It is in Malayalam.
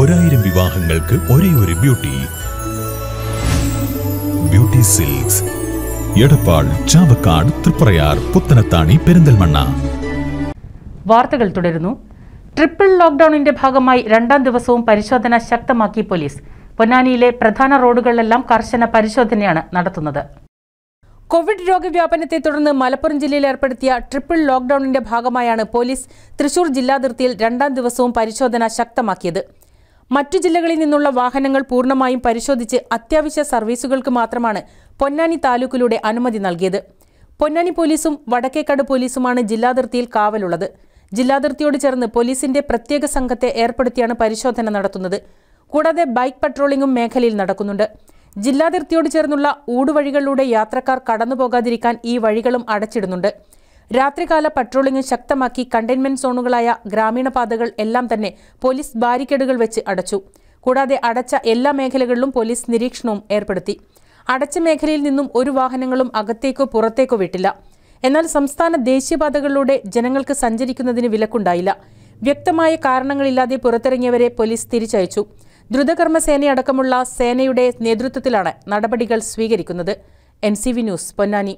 ഒരായിരം വിവാഹങ്ങൾക്ക് ഒരേ ഒരു beauty beauty silks Edappal Chavakkad Triprayar Puthanathani Perinthalmanna വാർത്തകൾ തുടരുന്നു ട്രിപ്പിൾ ലോക്ഡൌണിന്റെ ഭാഗമായി രണ്ടാം ദിവസവും പരിശോധന ശക്തമാക്കി പോലീസ് പൊന്നാനിയിലെ പ്രധാന റോഡുകളിലെല്ലാം കർശന പരിശോധനയാണ് നടത്തുന്നത് കോവിഡ് രോഗവ്യാപനത്തെ തുടർന്ന് മലപ്പുറം ജില്ലയിൽ ഏർപ്പെടുത്തിയ ട്രിപ്പിൾ ലോക്ഡൌണിന്റെ ഭാഗമായാണ് പോലീസ് തൃശൂർ ജില്ലാതിർത്തിയിൽ രണ്ടാം ദിവസവും പരിശോധന ശക്തമാക്കിയത് മറ്റു ജില്ലകളിൽ നിന്നുള്ള വാഹനങ്ങൾ പൂർണ്ണമായും പരിശോധിച്ച് അത്യാവശ്യ സർവീസുകൾക്ക് മാത്രമാണ് പൊന്നാനി താലൂക്കിലൂടെ അനുമതി നൽകിയത് പൊന്നാനി പോലീസും വടക്കേക്കാട് പോലീസുമാണ് ജില്ലാതിർത്തിയിൽ കാവലുള്ളത് ജില്ലാതിർത്തിയോട് ചേർന്ന് പോലീസിന്റെ പ്രത്യേക സംഘത്തെ ഏർപ്പെടുത്തിയാണ് പരിശോധന നടത്തുന്നത് കൂടാതെ ബൈക്ക് പട്രോളിംഗും മേഖലയിൽ നടക്കുന്നുണ്ട് ജില്ലാതിർത്തിയോട് ചേർന്നുള്ള ഊടുവഴികളിലൂടെ യാത്രക്കാർ കടന്നുപോകാതിരിക്കാൻ ഈ വഴികളും അടച്ചിടുന്നുണ്ട് രാത്രികാല പട്രോളിംഗ് ശക്തമാക്കി കണ്ടെയ്ൻമെന്റ് സോണുകളായ ഗ്രാമീണ പാതകൾ എല്ലാം തന്നെ പോലീസ് ബാരിക്കേഡുകൾ വെച്ച് അടച്ചു കൂടാതെ അടച്ച എല്ലാ മേഖലകളിലും പോലീസ് നിരീക്ഷണവും ഏർപ്പെടുത്തി അടച്ച മേഖലയിൽ നിന്നും ഒരു വാഹനങ്ങളും അകത്തേക്കോ പുറത്തേക്കോ വിട്ടില്ല എന്നാൽ സംസ്ഥാന ദേശീയപാതകളിലൂടെ ജനങ്ങൾക്ക് സഞ്ചരിക്കുന്നതിന് വിലക്കുണ്ടായില്ല വ്യക്തമായ കാരണങ്ങളില്ലാതെ പുറത്തിറങ്ങിയവരെ പോലീസ് തിരിച്ചയച്ചു ദ്രുതകർമ്മസേനയടക്കമുള്ള സേനയുടെ നേതൃത്വത്തിലാണ് നടപടികൾ സ്വീകരിക്കുന്നത് എൻ ന്യൂസ് പൊന്നാനി